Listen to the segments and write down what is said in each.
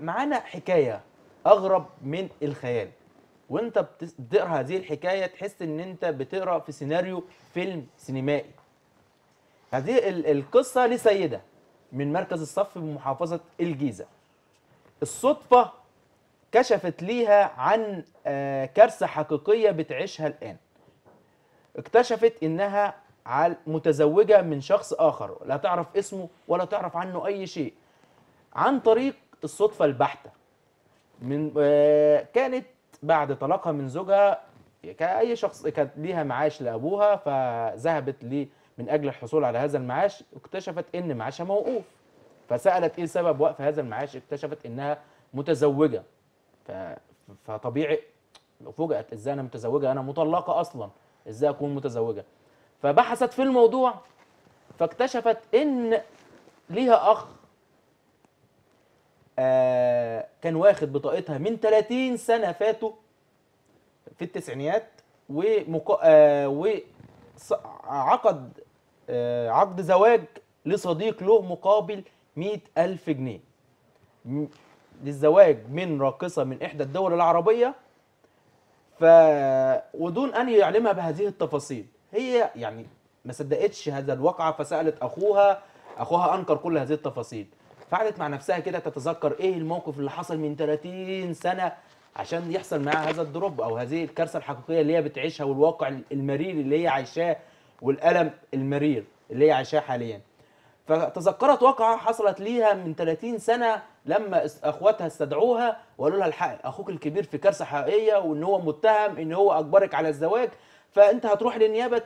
معانا حكايه اغرب من الخيال وانت بتقرا هذه الحكايه تحس ان انت بتقرا في سيناريو فيلم سينمائي هذه القصه لسيده من مركز الصف بمحافظه الجيزه الصدفه كشفت ليها عن آه، كارثه حقيقيه بتعيشها الان اكتشفت انها متزوجه من شخص اخر لا تعرف اسمه ولا تعرف عنه اي شيء عن طريق الصدفه البحته من آه، كانت بعد طلاقها من زوجها كأي شخص كانت ليها معاش لأبوها فذهبت لي من أجل الحصول على هذا المعاش اكتشفت إن معاشها موقوف فسألت إيه سبب وقف هذا المعاش اكتشفت إنها متزوجة فطبيعي فوجئت إزاي أنا متزوجة أنا مطلقة أصلا إزاي أكون متزوجة فبحثت في الموضوع فاكتشفت إن ليها أخ آه، كان واخد بطاقتها من 30 سنه فاتوا في التسعينيات ومق... آه وعقد آه، عقد زواج لصديق له مقابل 100000 جنيه للزواج من راقصه من احدى الدول العربيه ف ودون ان يعلمها بهذه التفاصيل هي يعني ما صدقتش هذا الواقعه فسالت اخوها اخوها انكر كل هذه التفاصيل فقعدت مع نفسها كده تتذكر ايه الموقف اللي حصل من 30 سنه عشان يحصل معاها هذا الدروب او هذه الكارثه الحقيقيه اللي هي بتعيشها والواقع المرير اللي هي عايشاه والالم المرير اللي هي عايشاه حاليا فتذكرت واقعة حصلت ليها من 30 سنة لما اخواتها استدعوها وقالوا لها الحق اخوك الكبير في كارثة حقيقية وان هو متهم ان هو اجبرك على الزواج فانت هتروح للنيابة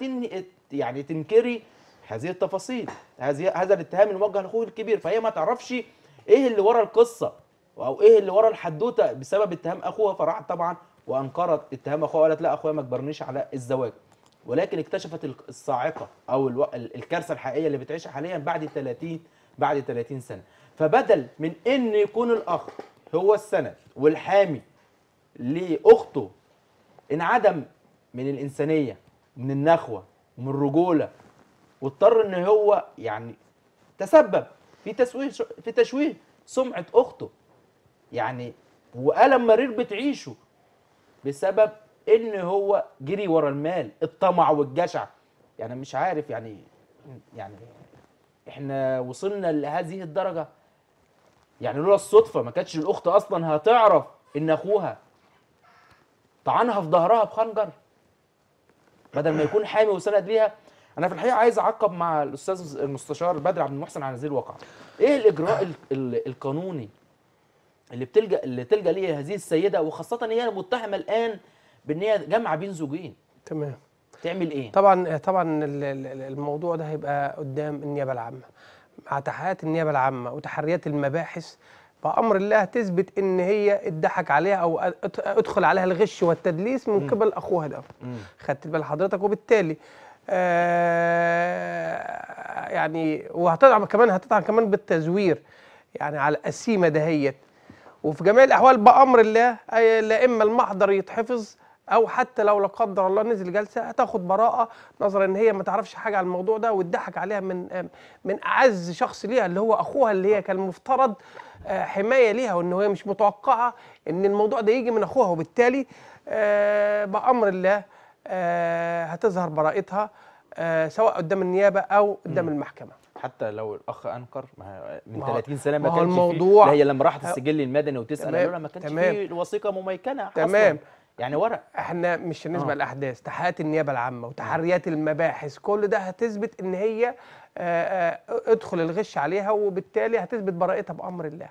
يعني تنكري هذه التفاصيل هذه هذا الاتهام الموجه لاخوه الكبير فهي ما تعرفش ايه اللي ورا القصه او ايه اللي ورا الحدوته بسبب اتهام اخوها فراحت طبعا وانكرت اتهام اخوها وقالت لا اخويا ما اجبرنيش على الزواج ولكن اكتشفت الصاعقه او الو... الكارثه الحقيقيه اللي بتعيشها حاليا بعد 30 بعد 30 سنه فبدل من ان يكون الاخ هو السند والحامي لاخته انعدم من الانسانيه من النخوه من الرجوله واضطر ان هو يعني تسبب في تسويه في تشويه سمعه اخته يعني والم مرير بتعيشه بسبب ان هو جري ورا المال الطمع والجشع يعني مش عارف يعني يعني احنا وصلنا لهذه الدرجه يعني لولا الصدفه ما كانتش الاخت اصلا هتعرف ان اخوها طعنها في ظهرها بخنجر بدل ما يكون حامي وسند ليها انا في الحقيقه عايز اعقب مع الاستاذ المستشار بدر عبد المحسن على هذه الواقعه ايه الاجراء القانوني اللي بتلجا اللي تلجا ليه هذه السيده وخاصه ان هي متهمه الان بان هي جامعه بين زوجين تمام تعمل ايه طبعا طبعا الموضوع ده هيبقى قدام النيابه العامه مع تحقيقات النيابه العامه وتحريات المباحث بامر الله تثبت ان هي اتضحك عليها او ادخل عليها الغش والتدليس من قبل اخوها ده خدت بال حضرتك وبالتالي آه، يعني وهتدعم كمان هتدعم كمان بالتزوير يعني على القسيمه دهيت وفي جميع الاحوال بامر الله لا اما المحضر يتحفظ او حتى لو لا قدر الله نزل جلسه هتاخد براءه نظرا ان هي ما تعرفش حاجه عن الموضوع ده واتضحك عليها من من اعز شخص ليها اللي هو اخوها اللي هي كان مفترض آه، حمايه ليها وان هي مش متوقعه ان الموضوع ده يجي من اخوها وبالتالي آه، بامر الله آه، هتظهر براءتها آه، سواء قدام النيابه او قدام المحكمه حتى لو الاخ انكر من 30 سنه ما, كانش الموضوع هي لما راحت السجل المدني وتسال ما كانش في الوثيقه مميكنه تمام يعني ورق احنا مش هنسمع آه. الاحداث تحقيقات النيابه العامه وتحريات آه. المباحث كل ده هتثبت ان هي ادخل الغش عليها وبالتالي هتثبت براءتها بامر الله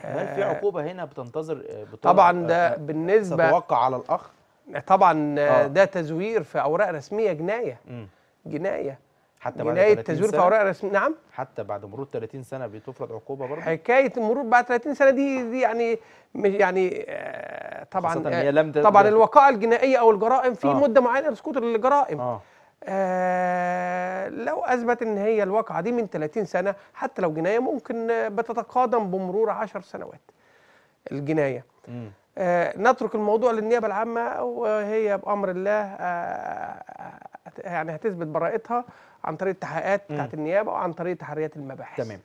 هل في عقوبه هنا بتنتظر طبعا ده بالنسبه تتوقع على الاخ طبعا آه. ده تزوير في اوراق رسميه جنايه جنايه حتى بعد جنايه تزوير في اوراق رسميه نعم حتى بعد مرور 30 سنه بتفرض عقوبه برضه حكايه مرور بعد 30 سنه دي دي يعني يعني آه طبعا آه، هي لم طبعا الوقائع الجنائيه او الجرائم في آه. مده معينه لسقوط الجرائم آه. آه لو اثبت ان هي الواقعه دي من 30 سنه حتى لو جنايه ممكن بتتقادم بمرور 10 سنوات الجنايه م. آه، نترك الموضوع للنيابه العامه وهي بامر الله آه، آه، يعني هتثبت براءتها عن طريق التحقيقات بتاعت النيابه وعن طريق تحريات المباحث تمام